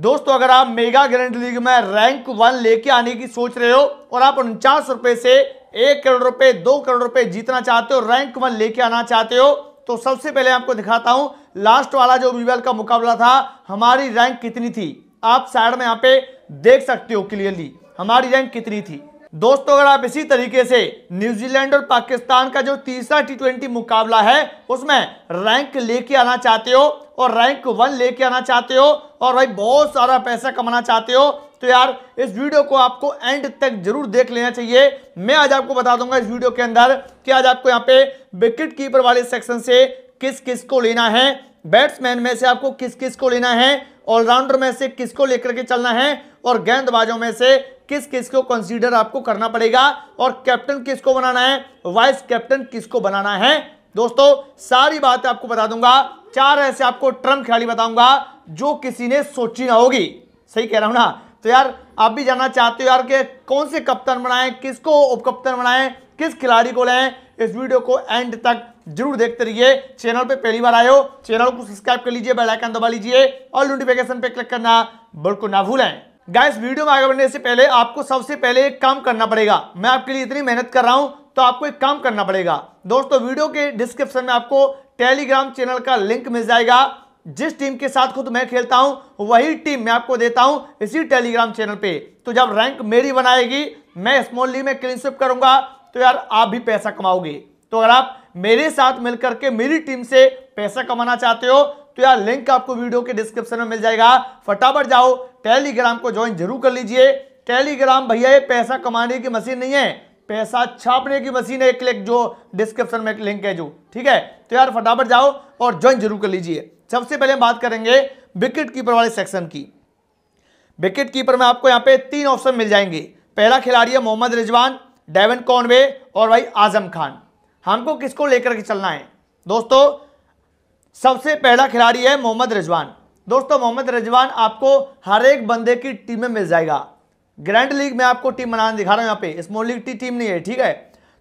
दोस्तों अगर आप मेगा ग्रैंड लीग में रैंक वन लेके आने की सोच रहे हो और आप उनचास रुपए से एक करोड़ रुपए दो करोड़ रुपए जीतना चाहते हो रैंक वन लेके आना चाहते हो तो सबसे पहले आपको दिखाता हूं लास्ट वाला जो बीबीएल का मुकाबला था हमारी रैंक कितनी थी आप साइड में यहाँ पे देख सकते हो क्लियरली हमारी रैंक कितनी थी दोस्तों अगर आप इसी तरीके से न्यूजीलैंड और पाकिस्तान का जो तीसरा टी ट्वेंटी मुकाबला है उसमें रैंक लेके आना चाहते हो और रैंक वन लेके आना चाहते हो और भाई बहुत सारा पैसा कमाना चाहते हो तो यार इस वीडियो को आपको एंड तक जरूर देख लेना चाहिए मैं आज आपको बता दूंगा इस वीडियो के अंदर कि आज आपको यहाँ पे विकेट कीपर वाले सेक्शन से किस किस को लेना है बैट्समैन में से आपको किस किस को लेना है ऑलराउंडर में से किसको लेकर के चलना है और गेंदबाजों में से किस किस को कंसीडर आपको करना पड़ेगा और कैप्टन किसको बनाना है वाइस कैप्टन किसको बनाना है दोस्तों सारी बातें आपको बता दूंगा चार ऐसे आपको ट्रम्प खिलाड़ी बताऊंगा जो किसी ने सोची ना होगी सही कह रहा हूं ना तो यार आप भी जानना चाहते हो यार के कौन से कप्तान बनाए किसको उपकप्तान बनाए किस खिलाड़ी को लें इस वीडियो को एंड तक जरूर देखते रहिए चैनल पे पहली बार आए हो चैनल को सब्सक्राइब कर लीजिए बेल आइकन दबा लीजिए और नोटिफिकेशन पे क्लिक करना बिल्कुल ना भूलें गाइस वीडियो में आगे बढ़ने से पहले आपको सबसे पहले एक काम करना पड़ेगा मैं आपके लिए इतनी मेहनत कर रहा हूं तो आपको एक काम करना पड़ेगा दोस्तों वीडियो के डिस्क्रिप्शन में आपको टेलीग्राम चैनल का लिंक मिल जाएगा जिस टीम के साथ खुद मैं खेलता हूं वही टीम मैं आपको देता हूं इसी टेलीग्राम चैनल पे तो जब रैंक मेरी बनाएगी मैं स्मॉल लीग में क्लीन स्विप करूंगा तो यार आप भी पैसा कमाओगे तो अगर आप मेरे साथ मिलकर के मेरी टीम से पैसा कमाना चाहते हो तो यार लिंक आपको वीडियो के डिस्क्रिप्शन में मिल जाएगा फटाफट जाओ टेलीग्राम को ज्वाइन जरूर कर लीजिए टेलीग्राम भैया ये पैसा कमाने की मशीन नहीं है पैसा छापने की मशीन है एक क्लिक जो डिस्क्रिप्शन में लिंक है जो ठीक है तो यार फटाफट जाओ और ज्वाइन जरूर कर लीजिए सबसे पहले बात करेंगे विकेट कीपर वाले सेक्शन की विकेट कीपर में आपको यहाँ पे तीन ऑप्शन मिल जाएंगे पहला खिलाड़ी है मोहम्मद रिजवान डेवन कॉनवे और भाई आजम खान हमको किसको लेकर के चलना है दोस्तों सबसे पहला खिलाड़ी है मोहम्मद रिजवान दोस्तों मोहम्मद रिजवान आपको हर एक बंदे की टीम में मिल जाएगा ग्रैंड लीग में आपको टीम बनाना दिखा रहा हूँ यहाँ पे स्मॉल लीग की टीम नहीं है ठीक है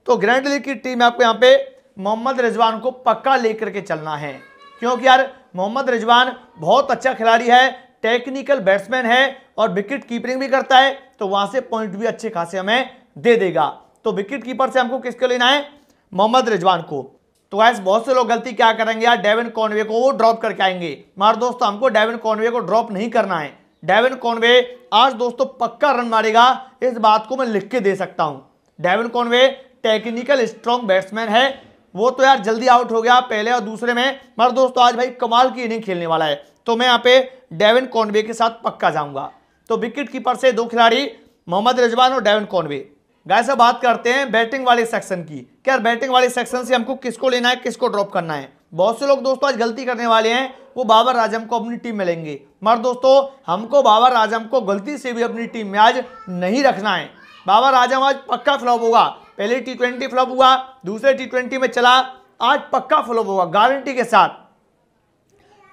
तो ग्रैंड लीग की टीम आपको यहाँ पे मोहम्मद रिजवान को पक्का लेकर के चलना है क्योंकि यार मोहम्मद रिजवान बहुत अच्छा खिलाड़ी है टेक्निकल बैट्समैन है और विकेट कीपरिंग भी करता है तो वहां से पॉइंट भी अच्छे खासे हमें दे देगा तो विकेट कीपर से हमको किसको लेना है मोहम्मद रिजवान को तो गैस बहुत से लोग गलती क्या करेंगे यार डेविन कॉनवे को वो ड्रॉप करके आएंगे मार दोस्तों हमको डेविन कॉनवे को ड्रॉप नहीं करना है डेविन कॉनवे आज दोस्तों पक्का रन मारेगा इस बात को मैं लिख के दे सकता हूँ Devon Conway technical strong batsman है वो तो यार जल्दी आउट हो गया पहले और दूसरे में मगर दोस्तों आज भाई कमाल की इनिंग खेलने वाला है तो मैं यहाँ पे डेविन कॉनवे के साथ पक्का जाऊंगा तो विकेट कीपर से दो खिलाड़ी मोहम्मद रिजवान और डेविन कॉनवे गाय साहब बात करते हैं बैटिंग वाले सेक्शन की क्या बैटिंग वाले सेक्शन से हमको किसको लेना है किसको ड्रॉप करना है बहुत से लोग दोस्तों आज गलती करने वाले हैं वो बाबर आजम को अपनी टीम में लेंगे मगर दोस्तों हमको बाबर आजम को गलती से भी अपनी टीम में आज नहीं रखना है बाबर आजम आज पक्का फ्लॉप होगा पहले टी ट्वेंटी फ्लॉप हुआ दूसरे टी ट्वेंटी में चला आज पक्का फ्लॉप होगा गारंटी के साथ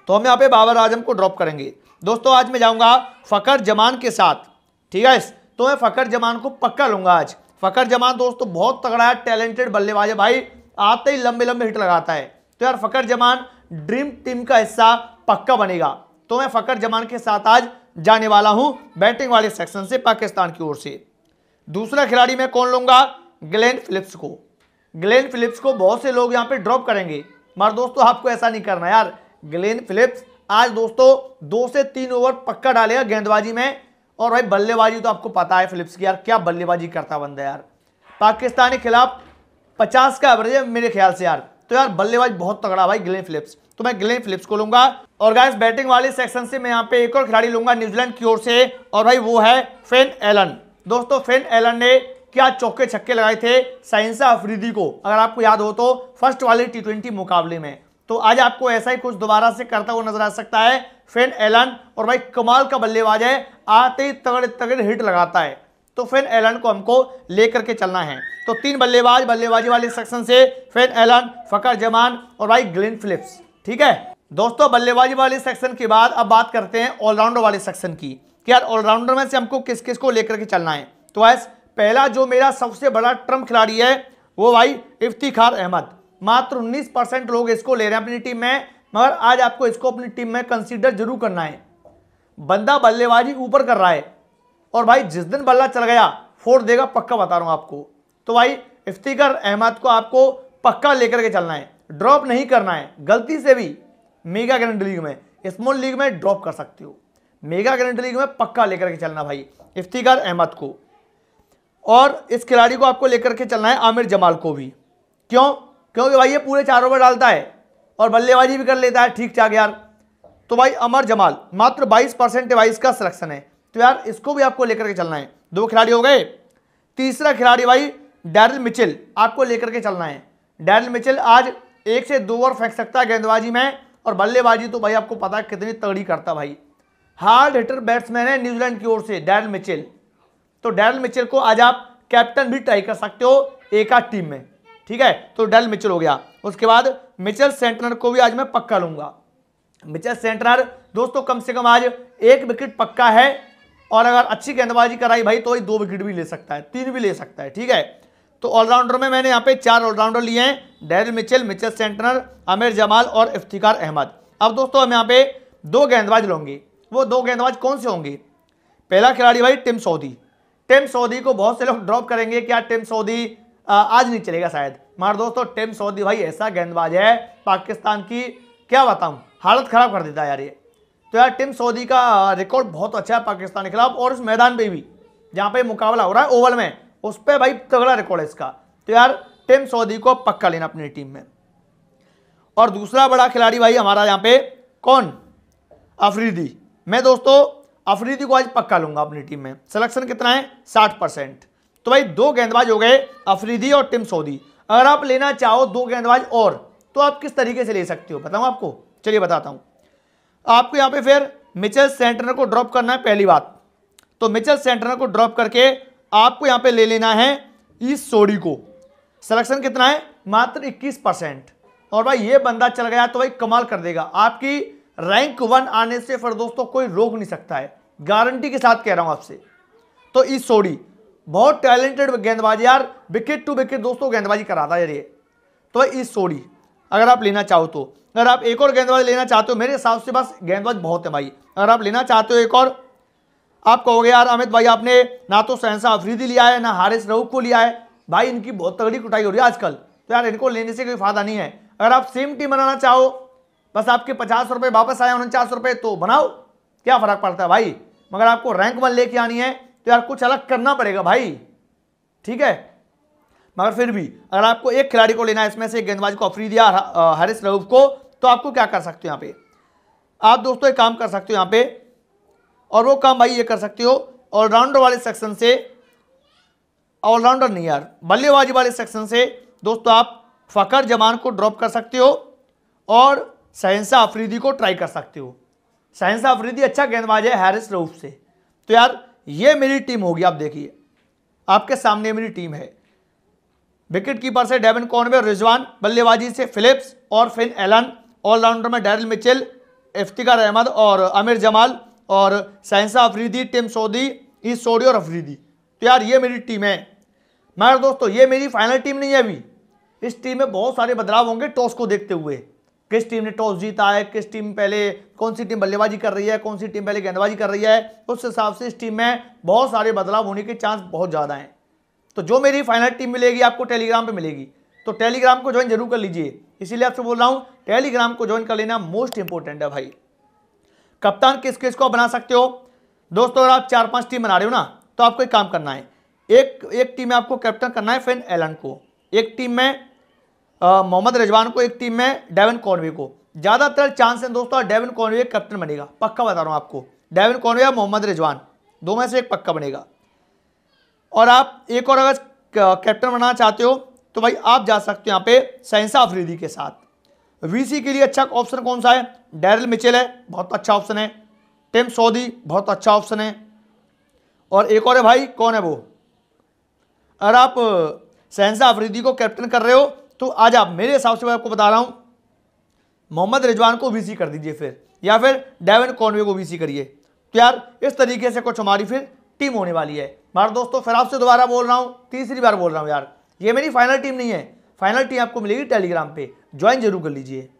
तो हम यहाँ पे बाबर आजम को ड्रॉप करेंगे दोस्तों आज मैं जाऊँगा फ़कर जमान के साथ ठीक है तो मैं फ़कर जमान को पक्का लूँगा आज फ़कर जमान दोस्तों बहुत तगड़ा है टैलेंटेड बल्लेबाज है भाई आते ही लंबे लंबे हिट लगाता है तो यार फ़कर जमान ड्रीम टीम का हिस्सा पक्का बनेगा तो मैं फ़कर जमान के साथ आज जाने वाला हूं बैटिंग वाले सेक्शन से पाकिस्तान की ओर से दूसरा खिलाड़ी मैं कौन लूंगा ग्लेन फिलिप्स को ग्लेन फिलिप्स को बहुत से लोग यहां पे ड्रॉप करेंगे मगर दोस्तों आपको ऐसा नहीं करना यार ग्लेन फिलिप्स आज दोस्तों दो से तीन ओवर पक्का डालेगा गेंदबाजी में और भाई बल्लेबाजी तो आपको पता है फिलिप्स की यार क्या बल्लेबाजी करता बंदा यार पाकिस्तान के खिलाफ पचास का एवरेज है मेरे ख्याल से यार तो यार बल्लेबाज बहुत तगड़ा भाई ग्लेन फिलिप्स तो मैं ग्लेन फिलिप्स को लूंगा और गाय बैटिंग वाले सेक्शन से मैं यहाँ पे एक और खिलाड़ी लूंगा न्यूजीलैंड की ओर से और भाई वो है फेन एलन दोस्तों फेन एलन ने क्या चौके छक्के लगाए थे साइंसा अफरीदी को अगर आपको याद हो तो फर्स्ट वाले टी मुकाबले में तो आज आपको ऐसा ही कुछ दोबारा से करता हुआ नजर आ सकता है फेन एलन और भाई कमाल का बल्लेबाज है आते ही तगड़े तगड़े हिट लगाता है तो फेन एलन को हमको लेकर के चलना है तो तीन बल्लेबाज बल्लेबाजी वाले सेक्शन से फेन एलन फ़कर जमान और भाई ग्लिन फिलिप्स ठीक है दोस्तों बल्लेबाजी वाले सेक्शन के बाद अब बात करते हैं ऑलराउंडर वाले सेक्शन की कि यार ऑलराउंडर में से हमको किस किस को लेकर के चलना है तो ऐस पहला जो मेरा सबसे बड़ा ट्रम्प खिलाड़ी है वो भाई इफ्तिखार अहमद मात्र उन्नीस परसेंट लोग इसको ले रहे हैं अपनी टीम में मगर आज आपको इसको अपनी टीम में कंसीडर जरूर करना है बंदा बल्लेबाजी ऊपर कर रहा है और भाई जिस दिन बल्ला चल गया फोड़ देगा पक्का बता रहा हूँ आपको तो भाई इफ्तिकर अहमद को आपको पक्का लेकर के चलना है ड्रॉप नहीं करना है गलती से भी मेगा ग्रैंड लीग में स्मॉल लीग में ड्रॉप कर सकते हो मेगा ग्रैंड लीग में पक्का लेकर के चलना भाई इफ्तिकार अहमद को और इस खिलाड़ी को आपको लेकर के चलना है आमिर जमाल को भी क्यों क्योंकि भाई ये पूरे चार ओवर डालता है और बल्लेबाजी भी कर लेता है ठीक ठाक यार तो भाई अमर जमाल मात्र 22 परसेंट भाई इसका सिलेक्शन है तो यार इसको भी आपको लेकर के चलना है दो खिलाड़ी हो गए तीसरा खिलाड़ी भाई डैरल मिचिल आपको लेकर के चलना है डैरल मिचिल आज एक से दो ओवर फेंक सकता है गेंदबाजी में और बल्लेबाजी तो भाई आपको पता है कितनी तगड़ी करता भाई हार्ड हिटर बैट्समैन है न्यूजीलैंड की ओर से डैरल मिचिल तो डैरल मिचिल को आज आप कैप्टन भी ट्राई कर सकते हो एक आध टीम में ठीक है तो डैरल मिचिल हो गया उसके बाद मिचल सेंटनर को भी आज मैं पक्का लूंगा मिचल सेंटनर दोस्तों कम से कम आज एक विकेट पक्का है और अगर अच्छी गेंदबाजी कराई भाई तो ये दो विकेट भी ले सकता है तीन भी ले सकता है ठीक है तो ऑलराउंडर में मैंने यहाँ पे चार ऑलराउंडर लिए हैं Daryl Mitchell Mitchell Santner Aamir Jamal और इफ्तिकार अहमद अब दोस्तों हम यहाँ पे दो गेंदबाज लोंगे वो दो गेंदबाज कौन से होंगे पहला खिलाड़ी भाई टिम सऊदी टिम सऊदी को बहुत से लोग ड्रॉप करेंगे क्या टिम सऊदी आज नहीं चलेगा शायद मार दोस्तों टिम सऊदी भाई ऐसा गेंदबाज है पाकिस्तान की क्या बताऊँ हालत ख़राब कर देता है यार ये तो यार टिम सऊदी का रिकॉर्ड बहुत अच्छा है पाकिस्तान के खिलाफ और उस मैदान पे भी जहाँ पे मुकाबला हो रहा है ओवल में उस पर भाई तगड़ा रिकॉर्ड है इसका तो यार टिम सऊदी को पक्का लेना अपनी टीम में और दूसरा बड़ा खिलाड़ी भाई हमारा यहाँ पे कौन अफरीदी मैं दोस्तों अफरीदी को आज पक्का लूंगा अपनी टीम में सिलेक्शन कितना है साठ परसेंट तो भाई दो गेंदबाज हो गए अफरीदी और टिम सऊदी अगर आप लेना चाहो दो गेंदबाज और तो आप किस तरीके से ले सकते हो बताऊँ आपको चलिए बताता हूँ आपको यहाँ पे फिर मिचेल सेंटनर को ड्रॉप करना है पहली बात तो मिचेल सेंटनर को ड्रॉप करके आपको यहाँ पे ले लेना है इस सोडी को सिलेक्शन कितना है मात्र इक्कीस परसेंट और भाई ये बंदा चल गया तो भाई कमाल कर देगा आपकी रैंक वन आने से फिर दोस्तों कोई रोक नहीं सकता है गारंटी के साथ कह रहा हूँ आपसे तो इस सोडी बहुत टैलेंटेड गेंदबाजी यार विकेट टू विकेट दोस्तों गेंदबाजी कराता है ये तो इस सोडी अगर आप लेना चाहो तो अगर आप एक और गेंदबाज लेना चाहते हो मेरे हिसाब से बस गेंदबाज बहुत है भाई अगर आप लेना चाहते हो एक और आप कहोगे यार अमित भाई आपने ना तो सहनसा अफरीदी लिया है ना हारिस रऊफ को लिया है भाई इनकी बहुत तगड़ी कुटाई हो रही है आजकल तो यार इनको लेने से कोई फायदा नहीं है अगर आप सेम टीम बनाना चाहो बस आपके पचास रुपये वापस आए उनचास रुपये तो बनाओ क्या फ़र्क पड़ता है भाई मगर आपको रैंक वन लेके आनी है तो यार कुछ अलग करना पड़ेगा भाई ठीक है मगर फिर भी अगर आपको एक खिलाड़ी को लेना है इसमें से गेंदबाज को अफरीदी दिया हरीश रऊफ को तो आपको क्या कर सकते हो यहाँ पे आप दोस्तों एक काम कर सकते हो यहाँ पे और वो काम भाई ये कर सकते हो ऑलराउंडर वाले सेक्शन से ऑलराउंडर नहीं यार बल्लेबाजी वाले सेक्शन से दोस्तों आप फ़कर जमान को ड्रॉप कर सकते हो और सहनसा अफरीदी को ट्राई कर सकते हो सहनसा अफरीदी अच्छा गेंदबाज है हैरिस रऊफ से तो यार ये मेरी टीम होगी आप देखिए आपके सामने मेरी टीम है विकेट कीपर से डेविन कॉनवे और रिजवान बल्लेबाजी से फिलिप्स और फिन एलन ऑलराउंडर में डैरिल मिचेल इफ्तिकार अहमद और आमिर जमाल और सैंसा अफरीदी टिम सोदी ई सोडी और अफरीदी तो यार ये मेरी टीम है मैं दोस्तों ये मेरी फाइनल टीम नहीं है अभी इस टीम में बहुत सारे बदलाव होंगे टॉस को देखते हुए किस टीम ने टॉस जीता है किस टीम पहले कौन सी टीम बल्लेबाजी कर रही है कौन सी टीम पहले गेंदबाजी कर रही है उस हिसाब से इस टीम में बहुत सारे बदलाव होने के चांस बहुत ज़्यादा हैं तो जो मेरी फाइनल टीम मिलेगी आपको टेलीग्राम पे मिलेगी तो टेलीग्राम को ज्वाइन जरूर कर लीजिए इसीलिए आपसे बोल रहा हूँ टेलीग्राम को ज्वाइन कर लेना मोस्ट इंपॉर्टेंट है भाई कप्तान किस किस को बना सकते हो दोस्तों अगर आप चार पाँच टीम बना रहे हो ना तो आपको एक काम करना है एक एक टीम में आपको कैप्टन करना है फेन एलन को एक टीम में मोहम्मद रजवान को एक टीम में डेविन कॉनवे को ज़्यादातर चांस है दोस्तों डेविन कॉनवे कैप्टन बनेगा पक्का बता रहा हूँ आपको डेवन कॉनवे या मोहम्मद रिजवान दो में से एक पक्का बनेगा और आप एक और अगर कैप्टन बनाना चाहते हो तो भाई आप जा सकते हो यहाँ पे सहसा अफरीदी के साथ वीसी के लिए अच्छा ऑप्शन कौन सा है डैरल मिचेल है बहुत अच्छा ऑप्शन है टेम सऊदी बहुत अच्छा ऑप्शन है और एक और है भाई कौन है वो अगर आप सहसा अफरीदी को कैप्टन कर रहे हो तो आज आप मेरे हिसाब से मैं आपको बता रहा हूँ मोहम्मद रिजवान को वी कर दीजिए फिर या फिर डेविन कॉनवे को वी करिए तो यार इस तरीके से कुछ हमारी फिर टीम होने वाली है मार दोस्तों फिर आपसे दोबारा बोल रहा हूँ तीसरी बार बोल रहा हूँ यार ये मेरी फाइनल टीम नहीं है फाइनल टीम आपको मिलेगी टेलीग्राम पे ज्वाइन जरूर कर लीजिए